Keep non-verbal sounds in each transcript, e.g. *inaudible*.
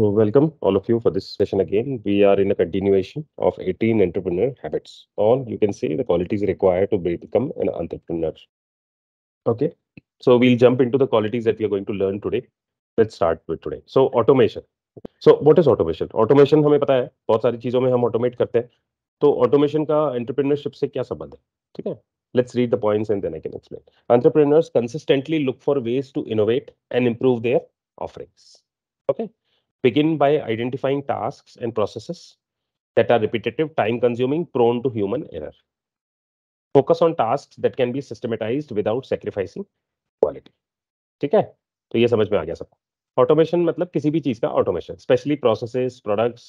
So welcome all of you for this session again. We are in a continuation of 18 entrepreneur habits All you can say the qualities required to become an entrepreneur. Okay, so we'll jump into the qualities that we are going to learn today. Let's start with today. So automation. So what is automation? Automation, है बहुत सारी चीजों में हम automate करते हैं तो automation का entrepreneurship let let's read the points and then I can explain. Entrepreneurs consistently look for ways to innovate and improve their offerings. Okay. Begin by identifying tasks and processes that are repetitive, time consuming, prone to human error. Focus on tasks that can be systematized without sacrificing quality. ठीक है तो ये समझ में आ गया सबको automation मतलब किसी भी चीज का automation specially processes products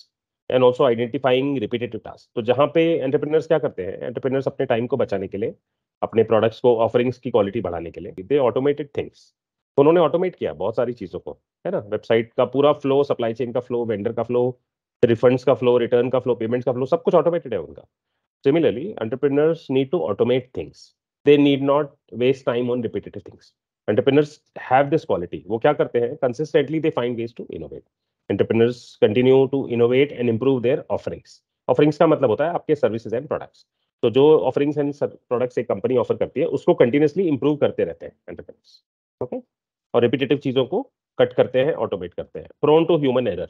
and also identifying repetitive task तो जहाँ पे एंटरप्रेनर्स क्या करते हैं एंटरप्रेनर्स अपने टाइम को बचाने के लिए अपने प्रोडक्ट्स को ऑफरिंग्स की क्वालिटी बढ़ाने के लिए दे ऑटोमेटेड थिंग्स उन्होंने ऑटोमेट किया बहुत सारी चीज़ों को है ना वेबसाइट का पूरा फ्लो सप्लाई चेन का फ्लो वेंडर का फ्लो रिफंड्स का फ्लो रिटर्न का फ्लो पेमेंट का फ्लो सब कुछ ऑटोमेटेड है उनका similarly entrepreneurs need to automate things they need not waste time on repetitive things entrepreneurs have this quality वो क्या करते हैं consistently they find ways to innovate entrepreneurs continue to innovate and improve their offerings offerings का मतलब होता है आपके services and products तो जो ऑफरिंग्स एंड प्रोडक्ट्स एक कंपनी ऑफर करती है उसको कंटिन्यूसली इंप्रूव करते रहते हैं एंटरप्रेन्योर्स ओके okay? और रिपीटेटिव चीजों को कट करते हैं ऑटोमेट करते हैं प्रोन टू ह्यूमन एरर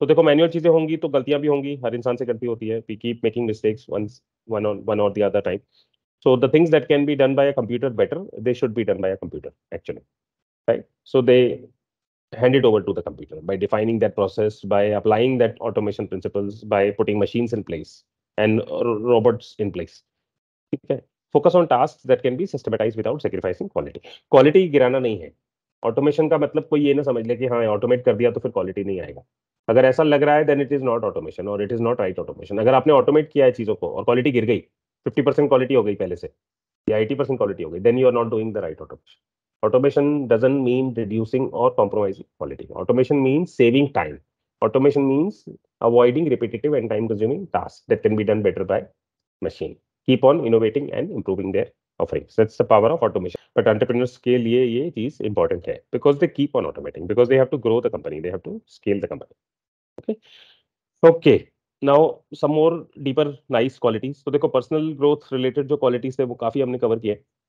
तो देखो मैनुअल चीजें होंगी तो गलतियां भी होंगी हर इंसान से गलती होती है we keep making mistakes one one और the other type so the things that can be done by a computer better they should be done by a computer actually right so they hand it over to the computer by defining that process by applying that automation principles by putting machines in place and robots in place ठीक है focus on task that can be systematize without sacrificing quality quality गिराना नहीं है automation का मतलब कोई ये ना समझ ले कि हाँ ऑटोमेट कर दिया तो फिर क्वालिटी नहीं आएगा अगर ऐसा लग रहा है then it is not automation और it is not right automation अगर आपने ऑटोमेट किया है चीजों को और क्वालिटी गिर गई फिफ्टी परसेंट क्वालिटी हो गई पहले से या एटी परसेंट क्वालिटी हो गई then you are not doing the right automation automation doesn't mean reducing और compromising quality automation mean saving time automation means avoiding repetitive and time consuming task that can be done better by machine keep on innovating and improving their offering. that's the power of automation. But entrepreneurs scale Yeah, ye is important hai because they keep on automating because they have to grow the company. They have to scale the company. Okay. Okay. Now some more deeper, nice qualities. So dekho, personal growth related jo qualities wo kafi humne cover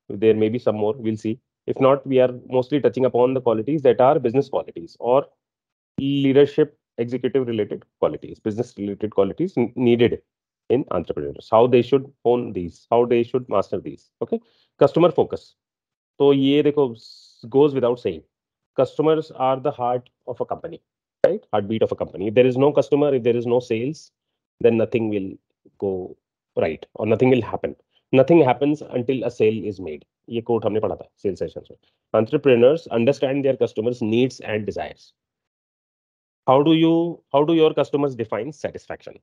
There may be some more. We'll see. If not, we are mostly touching upon the qualities that are business qualities or leadership executive related qualities, business related qualities needed in entrepreneurs how they should own these how they should master these okay customer focus So, ये goes without saying customers are the heart of a company right heartbeat of a company if there is no customer if there is no sales then nothing will go right or nothing will happen nothing happens until a sale is made ये quote हमने पढ़ा था sale sessions में entrepreneurs understand their customers needs and desires how do you how do your customers define satisfaction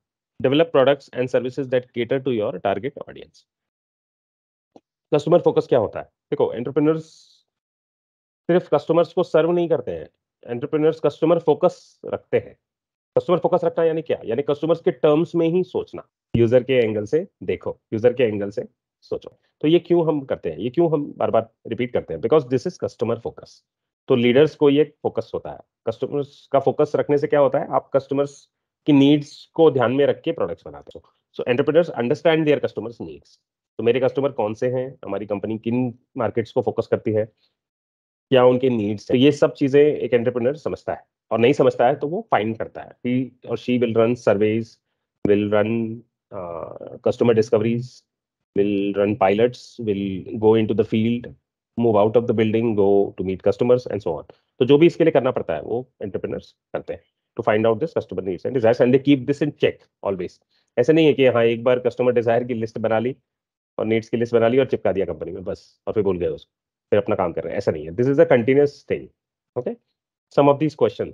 develop products and services that cater to your target audience customer focus क्या होता है देखो entrepreneurs सिर्फ customers को सर्व नहीं करते हैं एंटरप्रेन्योर्स कस्टमर फोकस रखते हैं कस्टमर फोकस रखना यानी क्या यानी कस्टमर्स के टर्म्स में ही सोचना यूजर के एंगल से देखो यूजर के एंगल से सोचो तो ये क्यों हम करते हैं ये क्यों हम बार बार रिपीट करते हैं because this is customer focus तो लीडर्स को ये फोकस होता है कस्टमर्स का फोकस रखने से क्या होता है आप कस्टमर्स की नीड्स को ध्यान में रख के प्रोडक्ट्स बनाते हो so entrepreneurs understand their customers needs तो मेरे कस्टमर कौन से हैं हमारी कंपनी किन मार्केट्स को फोकस करती है क्या उनके नीड्स तो ये सब चीज़ें एक एंटरप्रेनर समझता है और नहीं समझता है तो वो फाइंड करता है ही और she will run surveys will run customer discoveries will run pilots will go into the field move out of the building go to meet customers and so on तो जो भी इसके लिए करना पड़ता है वो एंटरप्रेनर्स करते हैं to find out this customer needs and desires and they keep this in check always ऐसा नहीं है कि हाँ एक बार कस्टमर डिजायर की लिस्ट बना ली और नीड्स की लिस्ट बना ली और चिपका दिया कंपनी में बस और फिर बोल गए उसको फिर अपना काम कर रहे हैं ऐसा नहीं है this is a continuous thing okay some of these question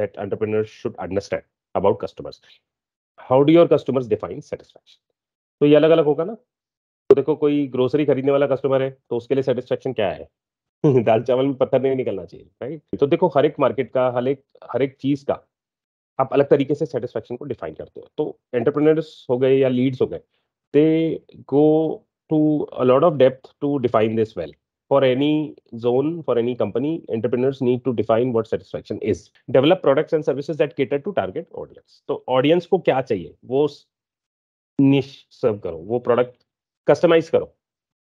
that entrepreneur should understand about customers how do your customers define satisfaction तो ये अलग अलग होगा ना तो देखो कोई ग्रोसरी खरीदने वाला कस्टमर है तो उसके लिए सेटिस्फेक्शन क्या है *laughs* दाल चावल में पत्थर नहीं निकलना चाहिए राइट तो देखो हर एक मार्केट का हर एक हर एक चीज का आप अलग तरीके से सेटिस्फेक्शन को डिफाइन करते हो तो एंटरप्रेनर्स हो गए या लीड्स हो गए they go to a lot of depth to define this well for any zone for any company entrepreneurs need to define what satisfaction is develop products and services that cater to target audience तो audience को क्या चाहिए वो निश सर्व करो वो product customise करो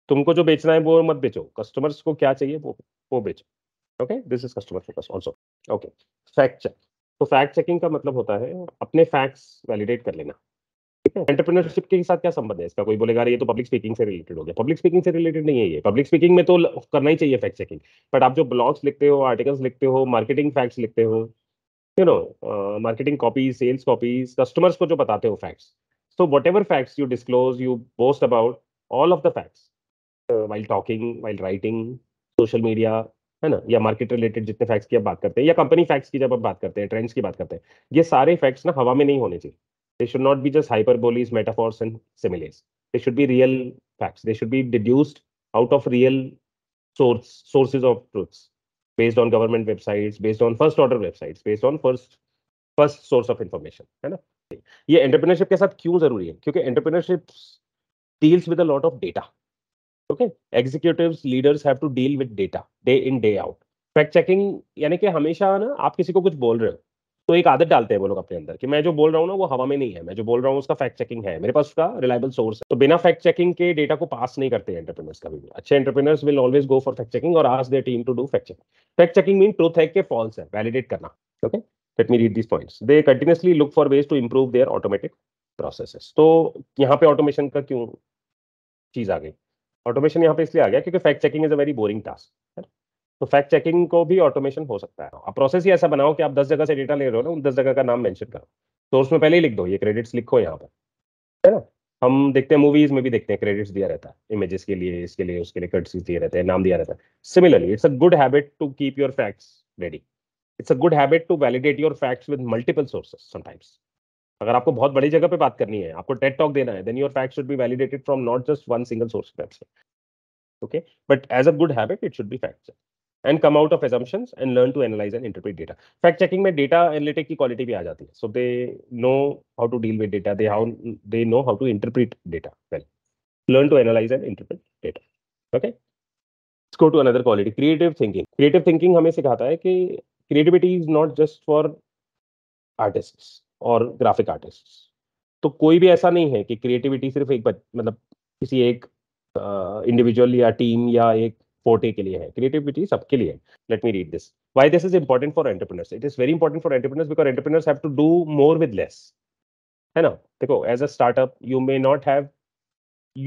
तुमको जो बेचना है वो मत बेचो कस्टमर्स को क्या चाहिए वो वो बेचो okay this is customer focus also okay fact check तो फैक्ट चेकिंग का मतलब होता है अपने फैक्ट्स वैलिडेट कर लेना ठीक के साथ क्या संबंध है इसका कोई बोलेगा ये तो पब्लिक स्पीकिंग से रिलेटेड हो गया पब्लिक स्पीकिंग से रिलेटेड नहीं है ये पब्लिक स्पीकिंग में तो करना ही चाहिए फैक्ट चेकिंग बट आप जो ब्लॉग्स लिखते हो आर्टिकल्स लिखते हो मार्केटिंग फैक्ट्स लिखते हो you know marketing copies sales copies customers को जो बताते हो facts So whatever facts you disclose, you boast about all of the facts uh, while talking, while writing, social media, है ना या मार्केट रिलेटेड जितने फैक्ट्स की आप बात करते हैं या कंपनी फैक्ट्स की जब आप बात करते हैं ट्रेंड्स की बात करते हैं ये सारे फैक्ट्स ना हवा में नहीं होने चाहिए they should not be just hyperboles metaphors and similes they should be real facts they should be deduced out of real source sources of truths based on government websites based on first order websites based on first first source of information है ना सकते ये entrepreneurship के साथ क्यों जरूरी है क्योंकि entrepreneurship deals with a lot of data okay executives leaders have to deal with data day in day out fact checking यानी कि हमेशा ना आप किसी को कुछ बोल रहे हो तो एक आदत डालते हैं वो लोग अपने अंदर कि मैं जो बोल रहा हूँ ना वो हवा में नहीं है मैं जो बोल रहा हूँ उसका फैक्ट चेकिंग है मेरे पास उसका रिलायबल सोर्स है तो बिना फैक्ट चेकिंग के डेटा को पास नहीं करते एंटरप्रेनर्स कभी भी अच्छे entrepreneurs will always go for fact checking और आज there team to do fact checking fact checking mean truth है कि फॉल्स है वैलिडेट करना okay okay? Let me read this points they continuously look for ways to improve their automatic processes तो यहाँ पे automation का क्यों चीज आ गई ऑटोमेशन यहाँ पे इसलिए आ गया क्योंकि fact checking is a very boring task तो फैक्ट चेकिंग को भी ऑटोमेशन हो सकता है आप प्रोसेस ही ऐसा बनाओ कि आप दस जगह से डेटा ले रहे हो ना उन दस जगह का नाम मेंशन करो सोर्स में पहले ही लिख दो ये क्रेडिट्स लिखो यहाँ पर है ना हम देखते हैं मूवीज में भी देखते हैं क्रेडिट्स दिया रहता है इमेजेस के लिए इसके लिए उसके लिए कट्स दिए रहते हैं नाम दिया रहता है similarly it's a good habit to keep your facts ready it's a good habit to validate your facts with multiple sources sometimes अगर आपको बहुत बड़ी जगह पे बात करनी है आपको टेट टॉक देना है then your fact should be validated from not just one single source website okay but as a good habit it should be fact and come out of assumptions and learn to analyse and interpret data fact checking में data analytic की quality भी आ जाती है so they know how to deal with data they how they know how to interpret data well learn to analyse and interpret data okay let's go to another quality creative thinking creative thinking हमें सिखाता है कि creativity is not just for artist और graphic artist तो कोई भी ऐसा नहीं है कि क्रिएटिविटी सिर्फ एक मतलब किसी एक इंडिविजुअल या टीम या एक फोटे के लिए है क्रिएटिविटी सबके लिए है let me read this why this is important for entrepreneurs it is very important for entrepreneurs because entrepreneurs have to do more with less है ना देखो as a startup you may not have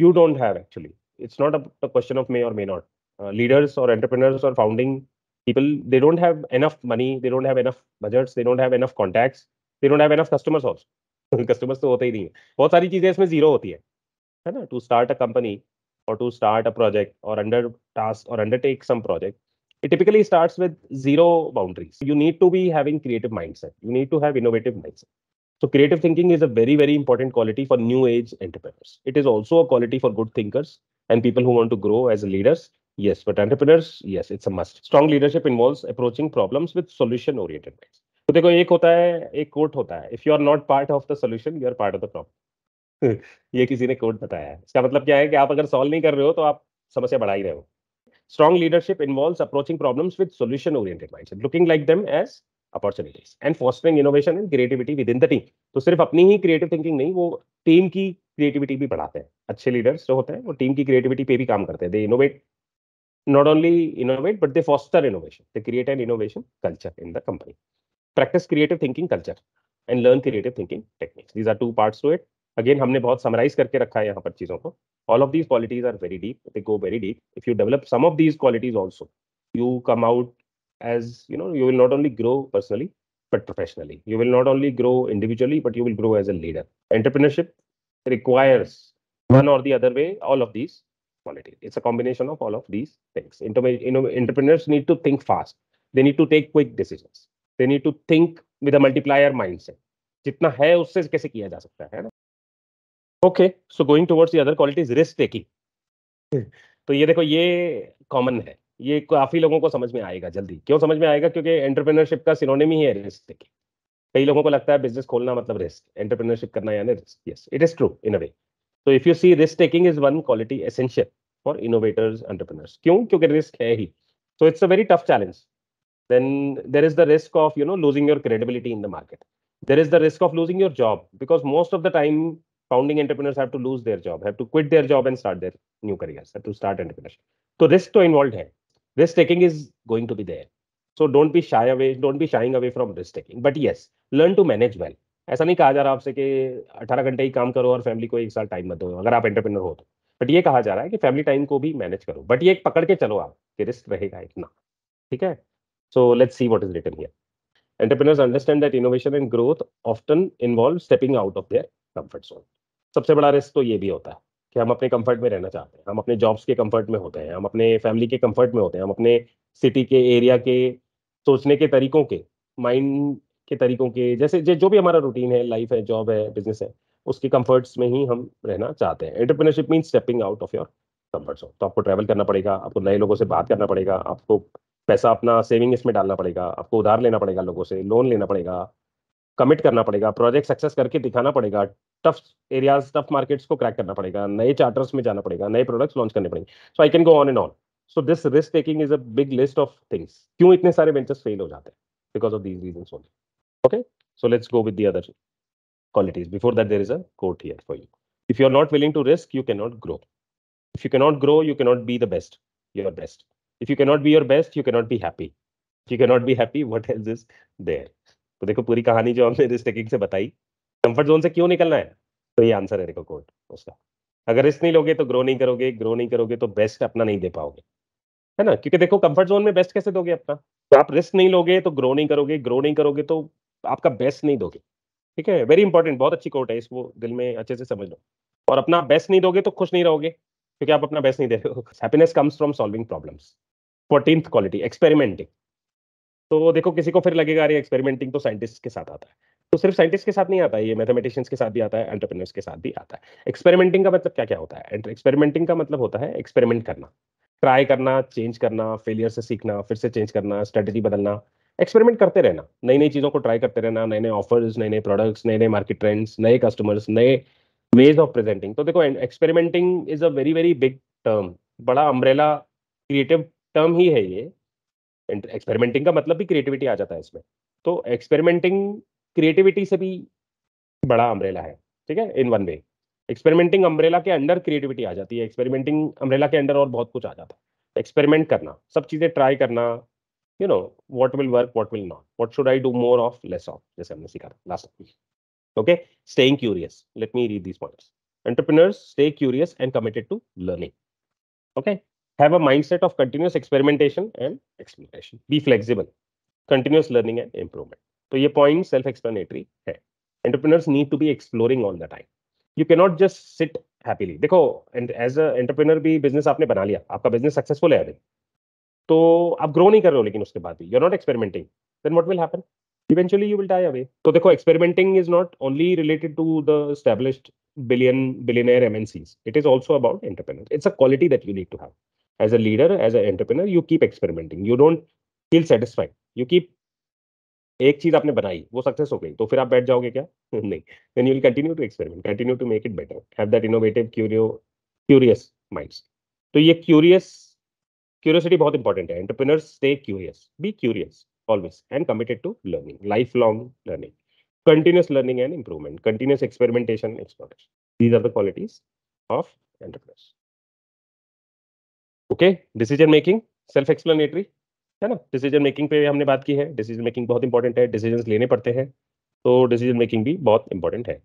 you don't have actually it's not a question of may और may not leaders और entrepreneurs और founding people they don't have enough money they don't have enough budgets they don't have enough contacts they don't have enough customers also *laughs* customers तो होते ही नहीं है बहुत सारी zero. इसमें जीरो होती है है ना टू स्टार्ट अ कंपनी और टू or अ प्रोजेक्ट और it typically starts with zero boundaries you need to be having creative mindset you need to have innovative mindset so creative thinking is a very very important quality for new age entrepreneurs it is also a quality for good thinkers and people who want to grow as leaders Yes, but entrepreneurs, yes, it's a must. Strong leadership involves approaching problems with solution oriented minds. तो देखो एक होता है एक quote होता है if you are not part of the solution you are part of the problem ये किसी ने कोट बताया है इसका मतलब क्या है कि आप अगर सॉल्व नहीं कर रहे हो तो आप समस्या बढ़ा ही रहे हो strong leadership involves approaching problems with solution oriented mindset looking like them as opportunities and fostering innovation and creativity within the team तो सिर्फ अपनी ही क्रिएटिव थिंकिंग नहीं वो टीम की क्रिएटिविटी भी बढ़ाते हैं अच्छे लीडर्स जो होते हैं वो टीम की क्रिएटिविटी पे भी काम करते हैं they innovate not only innovate, but they foster innovation. They create an innovation culture in the company. Practice creative thinking culture and learn creative thinking techniques. These are two parts to it. Again, we have summarized करके रखा है यहाँ पर चीजों को all of these qualities are very deep they go very deep if you develop some of these qualities also you come out as you know you but professionally. You will not only grow individually, but you will grow as a leader. Entrepreneurship requires one or the other way, all of these quality. It's a combination of all of these things. Entrepreneurs need to think fast. They need to take quick decisions. They need to think with a multiplier mindset. जितना है उससे कैसे किया जा सकता है ना okay so going towards the other qualities risk taking तो ये देखो ये कॉमन है ये काफी लोगों को समझ में आएगा जल्दी क्यों समझ में आएगा क्योंकि एंटरप्रेन्योरशिप का सिनोनिम ही है रिस्क टेकिंग कई लोगों को लगता है बिजनेस खोलना मतलब रिस्क एंटरप्रेन्योरशिप करना यानी risk yes it is true in a way So, if you see, risk taking is one quality essential for innovators, entrepreneurs. क्यों क्योंकि रिस्क है ही so it's a very tough challenge then there is the risk of you know losing your credibility in the market there is the risk of losing your job because most of the time founding entrepreneurs have to lose their job have to quit their job and start their new careers to start entrepreneurship so risk to involved risk taking is going to be there so don't be shy away don't be shying away from risk taking but yes learn to manage well ऐसा नहीं कहा जा रहा आपसे कि अठारह घंटे ही काम करो और फैमिली को एक साल टाइम मत दो अगर आप एंटरप्रेनर हो तो बट ये कहा जा रहा है कि फैमिली टाइम को भी मैनेज करो बट ये पकड़ के चलो आप कि रिस्क रहेगा इतना ठीक है so let's see what is written here entrepreneurs understand that innovation and growth often involve stepping out of their comfort zone सबसे बड़ा रिस्क तो ये भी होता है कि हम अपने कम्फर्ट में रहना चाहते हैं हम अपने जॉब्स के कम्फर्ट में होते हैं हम अपने फैमिली के कम्फर्ट में होते हैं हम अपने सिटी के एरिया के सोचने के तरीकों के माइंड के तरीकों के जैसे जो भी हमारा रूटीन है लाइफ है जॉब है बिजनेस है उसके कंफर्ट्स में ही हम रहना चाहते हैं entrepreneurship mean stepping out of your comforts zone तो आपको ट्रैवल करना पड़ेगा आपको नए लोगों से बात करना पड़ेगा आपको पैसा अपना सेविंग इसमें डालना पड़ेगा आपको उधार लेना पड़ेगा लोगों से लोन लेना पड़ेगा कमिट करना पड़ेगा प्रोजेक्ट सक्सेस करके दिखाना पड़ेगा टफ एरियाज टफ मार्केट्स को क्रैक करना पड़ेगा नए चार्टर्स में जाना पड़ेगा नए प्रोडक्ट्स लॉन्च करने पड़ेंगे so I can go on and on so this risk taking is a big list of things क्यों इतने सारे वेंचर्स फेल हो जाते हैं because of these reason only Okay, so let's go with the other qualities. Before that, there is a quote here for you. If you are not willing to risk, you cannot grow. If you cannot grow, you cannot be the best, your best. If you cannot be your best, you cannot be happy. If you cannot be happy, what else is there? तो देखो पूरी कहानी जो हमने risk taking से बताई comfort zone से क्यों निकलना है तो ये आंसर है देखो कोड उसका अगर रिस्क नहीं लोगे तो ग्रो नहीं करोगे ग्रो नहीं करोगे तो बेस्ट अपना नहीं दे पाओगे है ना क्योंकि देखो कंफर्ट जोन में बेस्ट कैसे दोगे अपना तो आप रिस्क नहीं लोगे तो ग्रो नहीं करोगे ग्रो नहीं करोगे तो आपका बेस्ट नहीं दोगे ठीक है वेरी इंपॉर्टेंट बहुत अच्छी कोर्ट है इसको दिल में अच्छे से समझ लो और अपना बेस्ट नहीं दोगे तो खुश नहीं रहोगे क्योंकि आप अपना बेस्ट नहीं दे रहे हो happiness comes from solving problems fourteenth quality experimenting तो देखो किसी को फिर लगेगा अरे एक्सपेरिमेंटिंग तो साइंटिस्ट के साथ आता है तो सिर्फ साइंटिस्ट के साथ नहीं आता है ये मैथमेटिशियंस के साथ भी आता है एंटरप्रेन्योर्स के साथ भी आता है एक्सपेरिमेंटिंग का मतलब क्या क्या होता है एक्सपेरिमेंटिंग का मतलब होता है एक्सपेरिमेंट करना ट्राई करना चेंज करना फेलियर से सीखना फिर से चेंज करना स्ट्रेटेजी बदलना एक्सपेरिमेंट करते रहना नई नई चीज़ों को ट्राई करते रहना नए नए ऑफर्स नए नए प्रोडक्ट्स नए नए मार्केट ट्रेंड्स नए कस्टमर्स नए वेज ऑफ प्रेजेंटिंग तो देखो experimenting is a very very big term बड़ा अम्ब्रेला क्रिएटिव टर्म ही है ये एक्सपेरिमेंटिंग का मतलब भी क्रिएटिविटी आ जाता है इसमें तो एक्सपेरिमेंटिंग क्रिएटिविटी से भी बड़ा अम्ब्रेला है ठीक है in one way experimenting umbrella के अंडर क्रिएटिविटी आ जाती है एक्सपेरिमेंटिंग अम्ब्रेला के अंडर और बहुत कुछ आ जाता है एक्सपेरिमेंट करना सब चीज़ें ट्राई करना you know, what will work, what will not. What should I do more of, less of? Yes, I'm last Okay, staying curious. Let me read these points. Entrepreneurs stay curious and committed to learning. Okay, have a mindset of continuous experimentation and exploration. Be flexible. Continuous learning and improvement. So, your point self-explanatory. Entrepreneurs need to be exploring all the time. You cannot just sit happily. देखो and as an entrepreneur, be business, लिया आपका business successful है अभी तो आप grow नहीं कर रहे हो लेकिन उसके बाद भी you are not experimenting then what will happen eventually you will die away तो देखो experimenting is not only related to the billion billionaire MNCs it is also about entrepreneur it's a quality that you need to have as a leader as a entrepreneur you keep experimenting you don't feel satisfied you keep एक चीज आपने बनाई वो success हो गई तो फिर आप बैठ जाओगे क्या *laughs* नहीं then you will continue to experiment continue to make it better have that innovative curio curious minds तो ये क्यूरियस क्यूरियोसिटी बहुत इंपॉर्टेंट है entrepreneur stay curious be curious always and committed to learning life long learning continuous learning and improvement continuous experimentation exploration these are the qualities of entrepreneurs okay decision making self explanatory है ना decision making पे हमने बात की है decision making बहुत important है decision लेने पड़ते हैं तो डिसीजन मेकिंग भी बहुत इंपॉर्टेंट है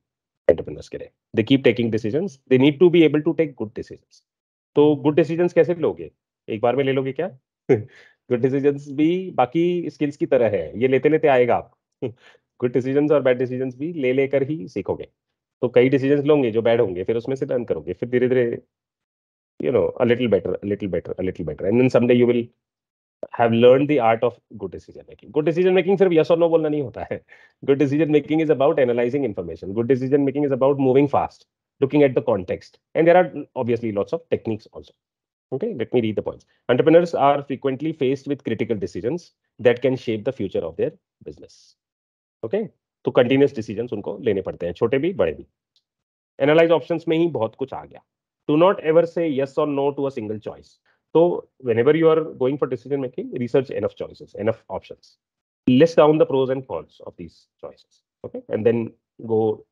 एंटरप्रेनर्स के लिए they keep taking decision they need to be able to take good decision तो गुड डिसीजन कैसे लोगे एक बार में ले लोगे क्या गुड डिसीजन भी बाकी स्किल्स की तरह है ये लेते लेते आएगा आप गुड डिसीजन और बैड डिसीजन भी ले लेकर ही सीखोगे तो कई डिसीजन लोगे जो बैड होंगे फिर उसमें से लर्न करोगे फिर धीरे धीरे you know a little better little better a little better and someday you will have learn the art of good decision making good decision making सिर्फ यस और नो बोलना नहीं होता है good decision making is about analysing information good decision making is about moving fast looking at the context and there are obviously lots of techniques also Okay, let me read the points. Entrepreneurs are frequently faced with critical decisions that can shape the future of their business. Okay, so continuous decisions unko lene padte hain, chote bhi, bade bhi. Analyze options mein hi bahut kuch aa Do not ever say yes or no to a single choice. So whenever you are going for decision making, research enough choices, enough options. List down the pros and cons of these choices. Okay, and then go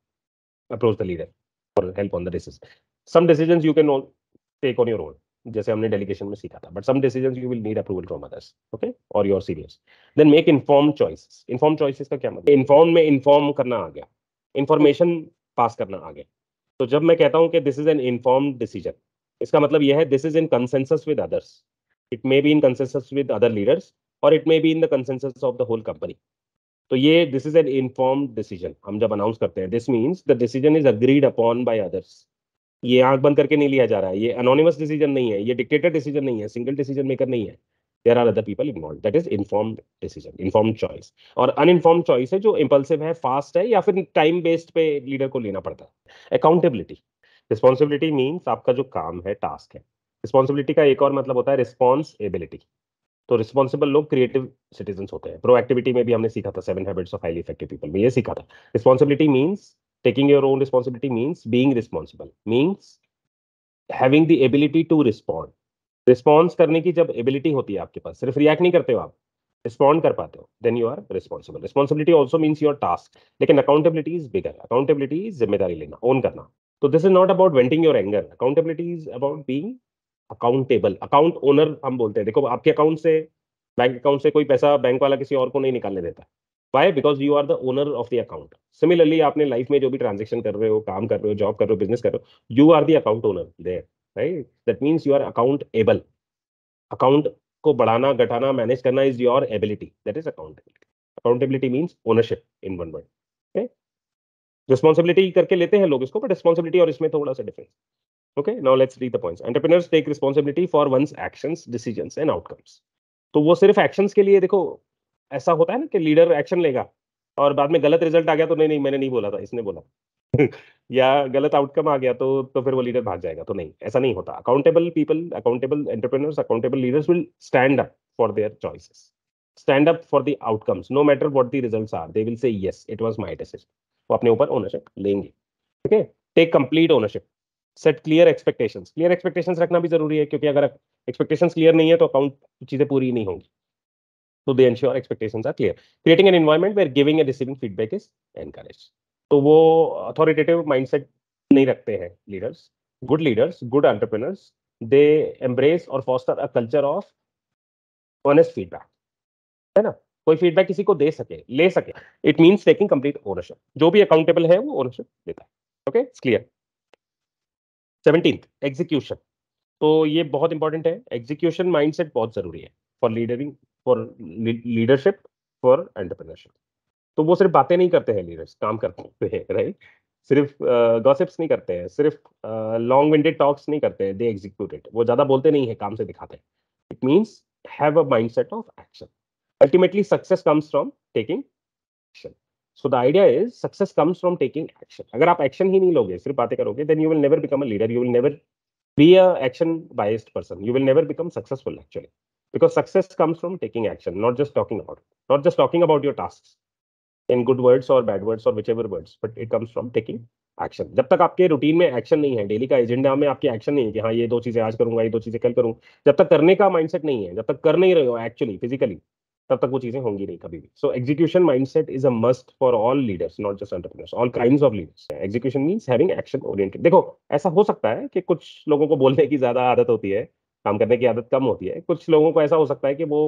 approach the leader for help on the decisions. Some decisions you can all take on your own. जैसे हमने delegation में सीखा था but some decision you will need approval from others okay और your seniors then make inform choices inform choices का क्या मतलब inform में इन्फॉर्म करना आ गया इन्फॉर्मेशन पास करना आ गया तो जब मैं कहता हूँ कि this is an inform decision इसका मतलब यह है this is in consensus with others it may be in consensus with other leaders और it may be in the consensus of the whole company तो ये this is an inform decision हम जब announce करते हैं this means the decision is agreed upon by others ये आंख बंद करके नहीं लिया जा रहा है ये अनोनिमस डिसीजन नहीं है ये डिक्टेटर डिसीजन नहीं है सिंगल डिसीजन मेकर नहीं है there are other people involve that is informed decision informed choice और अनइन्फॉर्म्ड चॉइस है जो इम्पल्सिव है फास्ट है या फिर टाइम बेस्ड पे लीडर को लेना पड़ता है अकाउंटेबिलिटी रिस्पॉन्सिबिलिटी मीन्स आपका जो काम है टास्क है रिस्पॉन्सिबिलिटी का एक और मतलब होता है एबिलिटी तो रिस्पॉन्सिबल लोग क्रिएटिव सिटीजन होते हैं प्रोएक्टिविटी में भी हमने सीखा था seven habits of highly effective people में ये सीखा था responsibility means taking your own responsibility means being responsible means having the ability to respond response करने की जब एबिलिटी होती है आपके पास सिर्फ रिएक्ट नहीं करते हो आप रिस्पॉन्ड कर पाते हो then you are responsible responsibility also means your task लेकिन accountability is bigger accountability is जिम्मेदारी लेना ओन करना तो this is not about venting your anger accountability is about being accountable account owner हम बोलते हैं देखो आपके अकाउंट से बैंक अकाउंट से कोई पैसा बैंक वाला किसी और को नहीं निकालने देता why because you are the owner of the account similarly आपने लाइफ में जो भी ट्रांजेक्शन कर रहे हो काम कर रहे हो जॉब कर रहे हो बिजनेस कर रहे हो you are the account owner there right that means you are account able account को बढ़ाना घटाना मैनेज करना is your ability that is accountability accountability means ownership in one word responsibility करके लेते हैं लोग इसको बट रिस्पॉन्सिबिलिटी और इसमें थोड़ा सा difference okay now let's read the points entrepreneurs take responsibility for one's actions decisions and outcomes तो वो सिर्फ एक्शंस के लिए देखो ऐसा होता है ना कि लीडर एक्शन लेगा और बाद में गलत रिजल्ट आ गया तो नहीं नहीं मैंने नहीं बोला था इसने बोला *laughs* या गलत आउटकम आ गया तो तो फिर वो लीडर भाग जाएगा तो नहीं ऐसा नहीं होता accountable people accountable entrepreneurs accountable leaders will stand up for their choices stand up for the outcomes no matter what the results are they will say yes it was my decision वो अपने ऊपर ownership लेंगे ठीक है take complete ownership set clear expectations clear expectations रखना भी जरूरी है क्योंकि अगर एक्सपेक्टेशंस क्लियर नहीं है तो अकाउंट चीजें पूरी नहीं होंगी तो they ensure expectations are clear creating an environment where giving and receiving feedback is encourage तो वो अथॉरिटेटिव माइंडसेट नहीं रखते हैं leaders good leaders good entrepreneurs they embrace और foster a culture of honest feedback है ना कोई फीडबैक किसी को दे सके ले सके it mean taking complete ownership जो भी अकाउंटेबल है वो ओनरशिप देता है ओके क्लियर सेवनटीन एग्जीक्यूशन तो ये बहुत इंपॉर्टेंट है एग्जीक्यूशन माइंडसेट बहुत जरूरी है for leadering for leadership for entrepreneurship तो वो सिर्फ बातें नहीं करते हैं लीडर्स काम करते हैं राइट सिर्फ गॉसिप्स नहीं करते हैं सिर्फ लॉन्ग विंडेड टॉक्स नहीं करते हैं दे एग्जीक्यूटेड वो ज्यादा बोलते नहीं है काम से दिखाते हैं it means have mind set of action ultimately success comes from taking action so the idea is success comes from taking action अगर आप एक्शन ही नहीं लोगे सिर्फ बातें करोगे then you will never become a leader you will never be a action biased person you will never become successful actually because success comes from taking action not just talking about it, not just talking about your tasks in good words or bad words or whichever words but it comes from taking action जब तक आपके routine में action नहीं है daily का agenda में आपके action नहीं है कि हाँ ये दो चीजें आज करूंगा ये दो चीजें कल करूँ जब तक करने का माइंडसेट नहीं है जब तक कर नहीं रहे हो एक्चुअली फिजिकली तब तक वो चीजें होंगी नहीं कभी भी so execution mindset is a must for all leaders not just entrepreneurs all kind of leaders execution means having action oriented देखो ऐसा हो सकता है कि कुछ लोगों को बोलने की ज्यादा आदत होती है काम करने की आदत कम होती है कुछ लोगों को ऐसा हो सकता है कि वो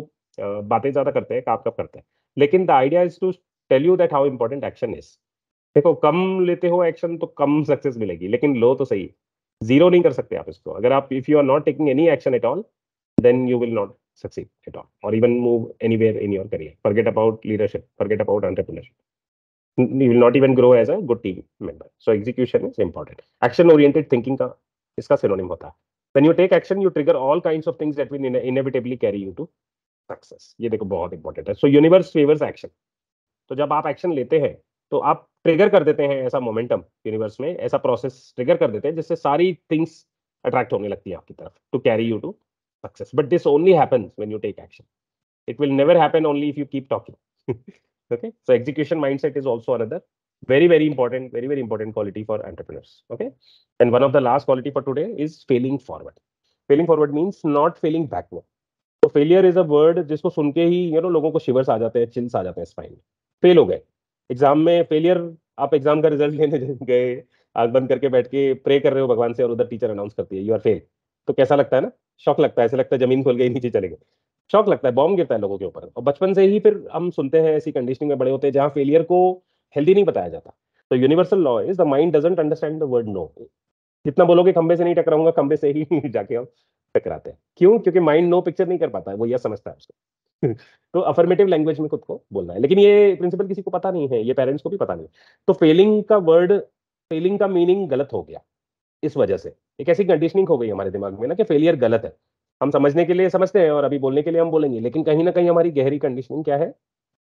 बातें ज्यादा करते हैं काम कब करते हैं लेकिन the idea is to tell you that how important action is देखो कम लेते हो एक्शन तो कम सक्सेस मिलेगी लेकिन लो तो सही जीरो नहीं कर सकते आप इसको अगर आप if you are not taking any action at all then you will not success at all और even move anywhere in your career forget about leadership forget about entrepreneurship you will not even grow as a good team member so execution is important action oriented thinking का इसका synonym होता है when you take action you trigger all kinds of things that will in inevitably carry you to success ये देखो बहुत important है सो universe favours action तो जब आप एक्शन लेते हैं तो आप ट्रिगर कर देते हैं ऐसा मोमेंटम यूनिवर्स में ऐसा प्रोसेस ट्रिगर कर देते हैं जिससे सारी थिंग्स अट्रैक्ट होने लगती है आपकी तरफ to carry you to success but this only happens when you take action it will never happen only if you keep talking okay so execution mindset is also another very very important very very important quality for entrepreneurs okay and one of the last quality for today is failing forward failing forward means not failing backward तो failure is a word जिसको सुन के ही you you know know, लोगों को शिवर्स आ जाते हैं chills आ जाते हैं स्पाइन फेल हो गए एग्जाम में फेलियर आप एग्जाम का रिजल्ट लेने *laughs* गए आग बंद करके बैठ के प्रे कर रहे हो भगवान से और उधर टीचर अनाउंस करती है यू आर फेल तो कैसा लगता है ना शौक लगता है ऐसे लगता है जमीन खोल गई नीचे चले गए शौक लगता है बॉम्ब गिरता है लोगों के ऊपर और बचपन से ही फिर हम सुनते हैं ऐसी कंडीशनिंग में बड़े होते हैं जहाँ फेलियर को हेल्दी नहीं बताया जाता तो universal law is the mind doesn't understand the word no जितना बोलोगे खंबे से नहीं टकराऊंगा खंबे से ही *laughs* जाके हम टकराते हैं क्यों क्योंकि माइंड नो पिक्चर नहीं कर पाता है वो यह समझता है उसको *laughs* तो अफर्मेटिव लैंग्वेज में खुद को बोलना है लेकिन ये प्रिंसिपल किसी को पता नहीं है ये पेरेंट्स को भी पता नहीं तो फेलिंग का वर्ड फेलिंग का मीनिंग गलत हो गया इस वजह से एक ऐसी कंडीशनिंग हो गई हमारे दिमाग में ना कि फेलियर गलत है हम समझने के लिए समझते हैं और अभी बोलने के लिए हम बोलेंगे लेकिन कहीं ना कहीं हमारी गहरी कंडीशनिंग क्या है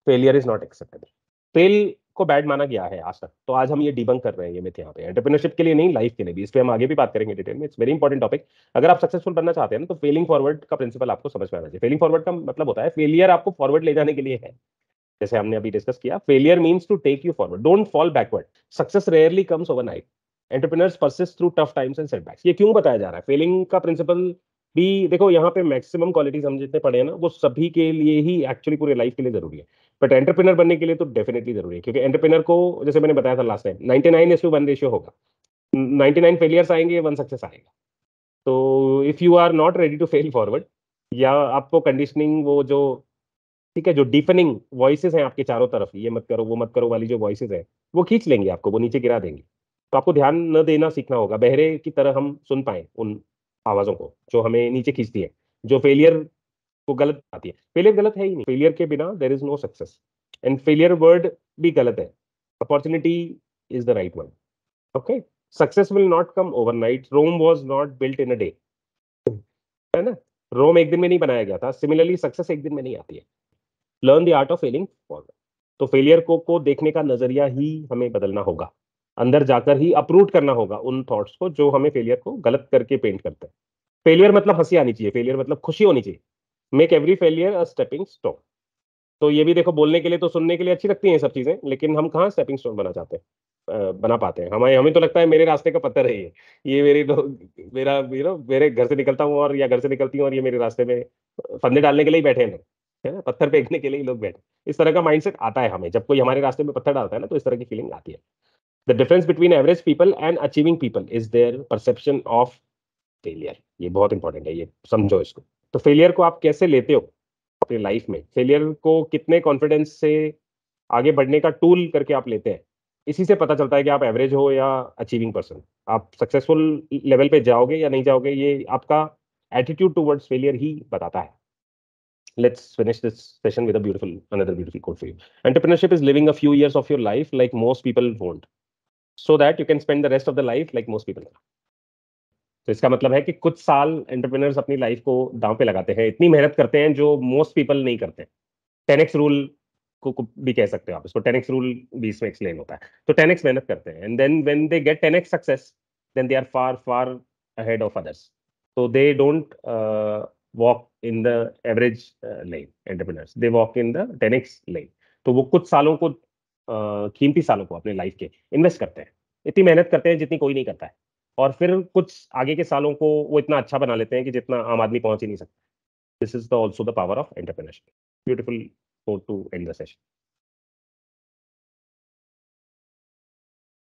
failure is not acceptable fail को बैड माना गया है आज तक तो आज हम ये डिबंक कर रहे हैं ये मिथ यहाँ पे एंटरप्रीनरशिप के लिए नहीं लाइफ के लिए भी इस पर हम आगे भी बात करेंगे डिटेल में इट्स वेरी इंपॉर्टेंट टॉपिक अगर आप सक्सेसफुल बनना चाहते हैं ना तो फेलिंग फॉरवर्ड का प्रिंसिपल आपको समझ में आना चाहिए फेलिंग फॉरवर्ड का मतलब होता है फेलियर आपको फॉरवर्ड ले जाने के लिए है जैसे हमने अभी डिस्कस किया failure means to take you forward don't fall backward success rarely comes night entrepreneurs persist through tough times and setbacks ये क्यों बताया जा रहा है फेलिंग का प्रिंसिपल भी देखो यहाँ पे मैक्सिमम क्वालिटीज हम जितने पढ़े हैं ना वो सभी के लिए ही एक्चुअली पूरे लाइफ के लिए जरूरी है बट एंटरप्रेनर बनने के लिए तो डेफिनेटली जरूरी है क्योंकि एंटरप्रेनर को जैसे मैंने बताया था last time ninety nine is one ratio होगा नाइनटी नाइन फेलियर्स आएंगे वन सक्सेस आएगा तो if you are not ready to fail forward या आपको कंडीशनिंग वो जो ठीक है जो डीपनिंग वॉइसेस हैं आपके चारों तरफ ये मत करो वो मत करो वाली जो वॉइसेस हैं वो खींच लेंगे आपको वो नीचे गिरा देंगे तो आपको ध्यान न देना सीखना होगा बहरे की तरह हम सुन पाए उन आवाज़ों को जो हमें नीचे खींचती है जो फेलियर वो गलत आती है फेलियर गलत है ही नहीं फेलियर के बिना there is no success and failure word भी गलत है opportunity is the right one okay success will not come overnight Rome was not built in a day है ना रोम एक दिन में नहीं बनाया गया था सिमिलरली सक्सेस एक दिन में नहीं आती है learn the art of failing तो फेलियर को को देखने का नजरिया ही हमें बदलना होगा अंदर जाकर ही अपरूट करना होगा उन थॉट्स को जो हमें फेलियर को गलत करके पेंट करते हैं फेलियर मतलब हंसी आनी चाहिए फेलियर मतलब खुशी होनी चाहिए make every failure a stepping stone तो ये भी देखो बोलने के लिए तो सुनने के लिए अच्छी लगती है सब चीज़ें लेकिन हम कहाँ स्टेपिंग स्टोन बना चाहते हैं बना पाते हैं हमें हमें तो लगता है मेरे रास्ते का पत्थर है ये ये मेरी तो, मेरा यू नो मेरे घर से निकलता हूँ और या घर से निकलती हूँ और ये मेरे रास्ते में फंदे डालने के लिए ही बैठे हैं है ना पत्थर फेंकने के लिए लोग बैठे इस तरह का माइंडसेट आता है हमें जब कोई हमारे रास्ते में पत्थर डालता है ना तो इस तरह की फीलिंग आती है the difference between average people and achieving people is their perception of failure ये बहुत इंपॉर्टेंट है ये समझो इसको तो फेलियर को आप कैसे लेते हो अपने लाइफ में फेलियर को कितने कॉन्फिडेंस से आगे बढ़ने का टूल करके आप लेते हैं इसी से पता चलता है कि आप एवरेज हो या अचीविंग पर्सन आप सक्सेसफुल लेवल पे जाओगे या नहीं जाओगे ये आपका एटीट्यूड टूवर्ड्स फेलियर ही बताता है let's finish this session with a beautiful another beautiful quote for you entrepreneurship is living a few years of your life like most people won't so that you can spend the rest of the life like most people तो इसका मतलब है कि कुछ साल entrepreneurs अपनी life को दांव पे लगाते हैं इतनी मेहनत करते हैं जो मोस्ट पीपल नहीं करते टेनेक्स रूल को, को भी कह सकते हो आप इसको टेनेक्स रूल भी इसमें एक्सप्लेन होता है तो टेनेक्स मेहनत करते हैं and then when they get ten x success then they are far far ahead of others तो they don't walk in the average lane uh, they walk in the in the 10x uh, तो वो कुछ सालों को uh, कीमती सालों को अपने लाइफ के इन्वेस्ट करते हैं इतनी मेहनत करते हैं जितनी कोई नहीं करता है और फिर कुछ आगे के सालों को वो इतना अच्छा बना लेते हैं कि जितना आम आदमी पहुंच ही नहीं सकता this is the also the power of entrepreneurship beautiful to end the session